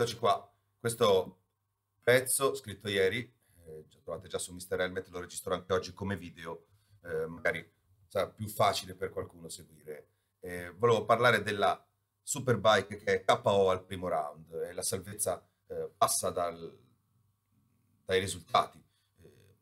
eccoci qua. Questo pezzo scritto ieri, eh, trovate già su Mister Helmet, lo registro anche oggi come video, eh, magari sarà più facile per qualcuno seguire. Eh, volevo parlare della Superbike che è KO al primo round e eh, la salvezza eh, passa dal, dai risultati. Eh,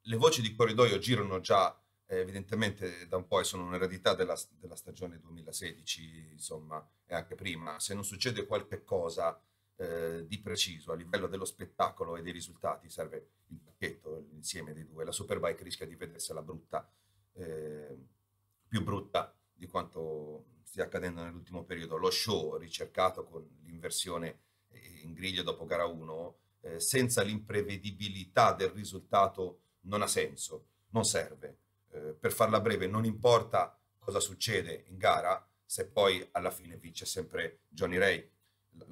le voci di corridoio girano già evidentemente da un po' e sono un'eredità della, della, stagione 2016, insomma, e anche prima. Se non succede qualche cosa eh, di preciso a livello dello spettacolo e dei risultati serve il pacchetto, l'insieme dei due. La Superbike rischia di vedersela brutta, eh, più brutta di quanto stia accadendo nell'ultimo periodo. Lo show ricercato con l'inversione in griglio dopo gara 1, eh, senza l'imprevedibilità del risultato, non ha senso, non serve. Eh, per farla breve, non importa cosa succede in gara, se poi alla fine vince sempre Johnny Ray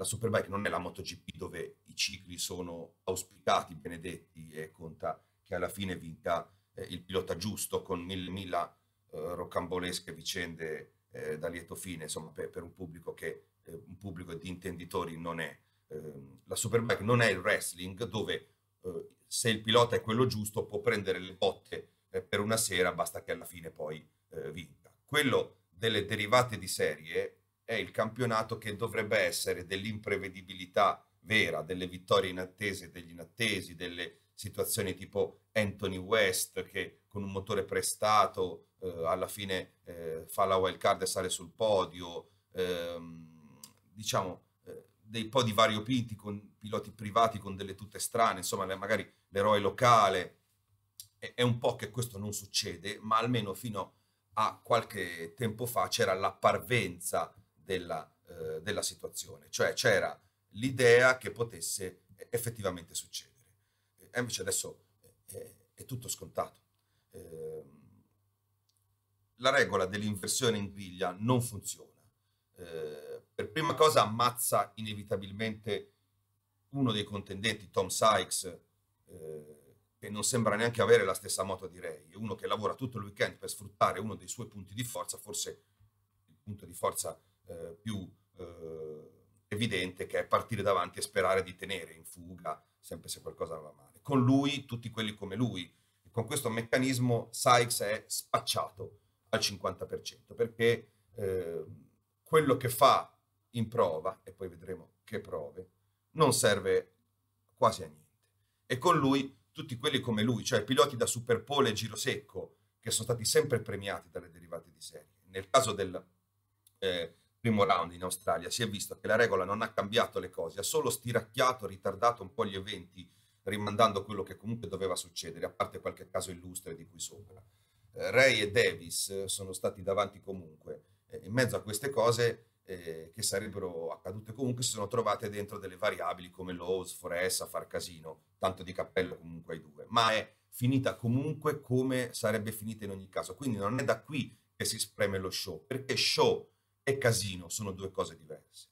la Superbike non è la MotoGP dove i cicli sono auspicati, benedetti e conta che alla fine vinca eh, il pilota giusto con mille, mila eh, rocambolesche vicende eh, da lieto fine, insomma per, per un pubblico che eh, un pubblico di intenditori non è. Ehm, la Superbike non è il wrestling dove eh, se il pilota è quello giusto può prendere le botte eh, per una sera, basta che alla fine poi vinca. Quello delle derivate di serie è il campionato che dovrebbe essere dell'imprevedibilità vera, delle vittorie inattese degli inattesi, delle situazioni tipo Anthony West che con un motore prestato eh, alla fine eh, fa la wild card e sale sul podio, ehm, diciamo eh, dei po' di variopinti con piloti privati con delle tutte strane, insomma magari l'eroe locale. è un po' che questo non succede, ma almeno fino a qualche tempo fa c'era la parvenza della, eh, della situazione, cioè c'era l'idea che potesse eh, effettivamente succedere. E invece adesso è, eh, eh, è tutto scontato. Eh, la regola dell'inversione in griglia non funziona. Eh, per prima cosa ammazza inevitabilmente uno dei contendenti, Tom Sykes, eh, che non sembra neanche avere la stessa moto di Ray, uno che lavora tutto il weekend per sfruttare uno dei suoi punti di forza, forse il punto di forza eh, più eh, evidente che è partire davanti e sperare di tenere in fuga sempre se qualcosa va male. Con lui, tutti quelli come lui, con questo meccanismo Sykes è spacciato al 50% perché eh, quello che fa in prova, e poi vedremo che prove, non serve quasi a niente. E con lui tutti quelli come lui, cioè piloti da superpole e giro secco, che sono stati sempre premiati dalle derivate di serie. Nel caso del, eh, primo round in Australia si è visto che la regola non ha cambiato le cose, ha solo stiracchiato, ritardato un po' gli eventi, rimandando quello che comunque doveva succedere, a parte qualche caso illustre di qui sopra. Eh, Ray e Davis eh, sono stati davanti comunque. Eh, in mezzo a queste cose eh, che sarebbero accadute comunque si sono trovate dentro delle variabili come Lowe's, Foressa, far casino, tanto di cappello comunque ai due, ma è finita comunque come sarebbe finita in ogni caso. Quindi non è da qui che si spreme lo show, perché show e casino sono due cose diverse.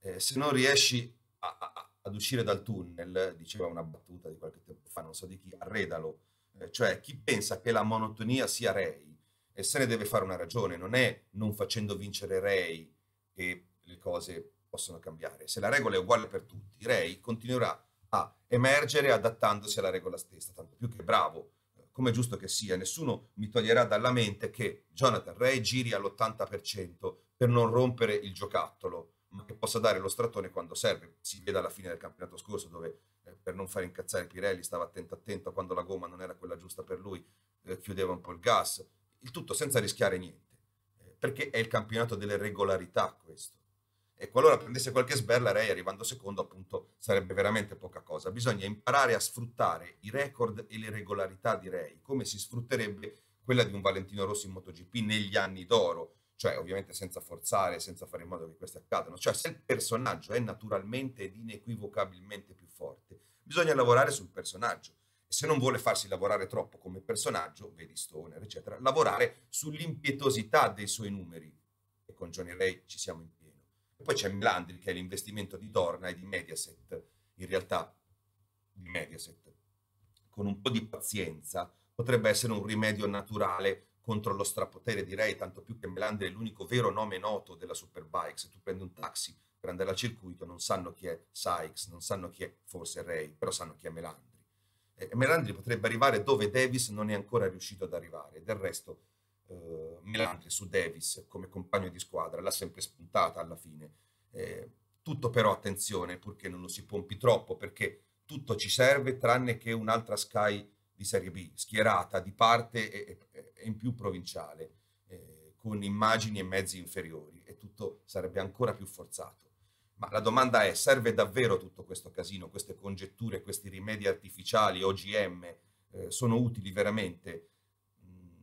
Eh, se non riesci a, a, ad uscire dal tunnel, diceva una battuta di qualche tempo fa, non so di chi, arredalo. Eh, cioè chi pensa che la monotonia sia Ray e se ne deve fare una ragione, non è non facendo vincere Rei che le cose possono cambiare. Se la regola è uguale per tutti, Rei continuerà a emergere adattandosi alla regola stessa, tanto più che bravo, eh, come giusto che sia, nessuno mi toglierà dalla mente che Jonathan Ray giri all'80% per non rompere il giocattolo, ma che possa dare lo strattone quando serve. Si vede alla fine del campionato scorso dove eh, per non far incazzare Pirelli stava attento attento quando la gomma non era quella giusta per lui, eh, chiudeva un po' il gas, il tutto senza rischiare niente, eh, perché è il campionato delle regolarità questo. E qualora prendesse qualche sberla, Ray arrivando secondo, appunto, sarebbe veramente poca cosa. Bisogna imparare a sfruttare i record e le regolarità di Ray, come si sfrutterebbe quella di un Valentino Rossi in MotoGP negli anni d'oro, cioè ovviamente senza forzare, senza fare in modo che queste accadano, cioè se il personaggio è naturalmente ed inequivocabilmente più forte, bisogna lavorare sul personaggio. E se non vuole farsi lavorare troppo come personaggio, vedi Stoner, eccetera, lavorare sull'impietosità dei suoi numeri. E con Johnny Ray ci siamo in pieno. E poi c'è Melandri, che è l'investimento di Dorna e di Mediaset, in realtà di Mediaset. Con un po' di pazienza potrebbe essere un rimedio naturale contro lo strapotere direi, tanto più che Melandri è l'unico vero nome noto della Superbike, se tu prendi un taxi per andare al circuito non sanno chi è Sykes, non sanno chi è forse Ray, però sanno chi è Melandri. E Melandri potrebbe arrivare dove Davis non è ancora riuscito ad arrivare, del resto eh, Melandri su Davis come compagno di squadra l'ha sempre spuntata alla fine. Eh, tutto però attenzione, purché non lo si pompi troppo, perché tutto ci serve tranne che un'altra Sky di Serie B, schierata di parte e, e in più provinciale, eh, con immagini e mezzi inferiori e tutto sarebbe ancora più forzato. Ma la domanda è, serve davvero tutto questo casino, queste congetture, questi rimedi artificiali, OGM, eh, sono utili veramente? Mm.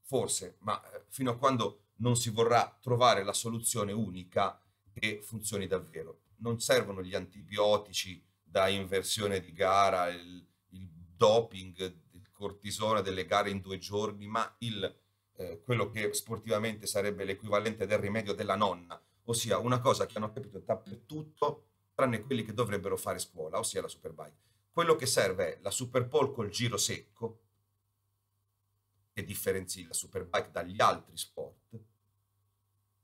Forse, ma eh, fino a quando non si vorrà trovare la soluzione unica che funzioni davvero. Non servono gli antibiotici da inversione di gara, il, il doping, il cortisone delle gare in due giorni, ma il, eh, quello che sportivamente sarebbe l'equivalente del rimedio della nonna, ossia una cosa che hanno capito dappertutto, tranne quelli che dovrebbero fare scuola, ossia la Superbike. Quello che serve è la Superpole col giro secco, che differenzi la Superbike dagli altri sport,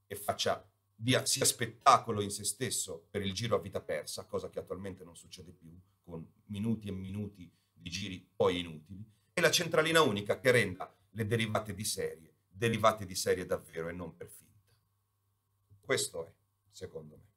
e faccia dia sia spettacolo in se stesso per il giro a vita persa, cosa che attualmente non succede più, con minuti e minuti di giri poi inutili, e la centralina unica che renda le derivate di serie, derivate di serie davvero e non per finta. Questo è, secondo me.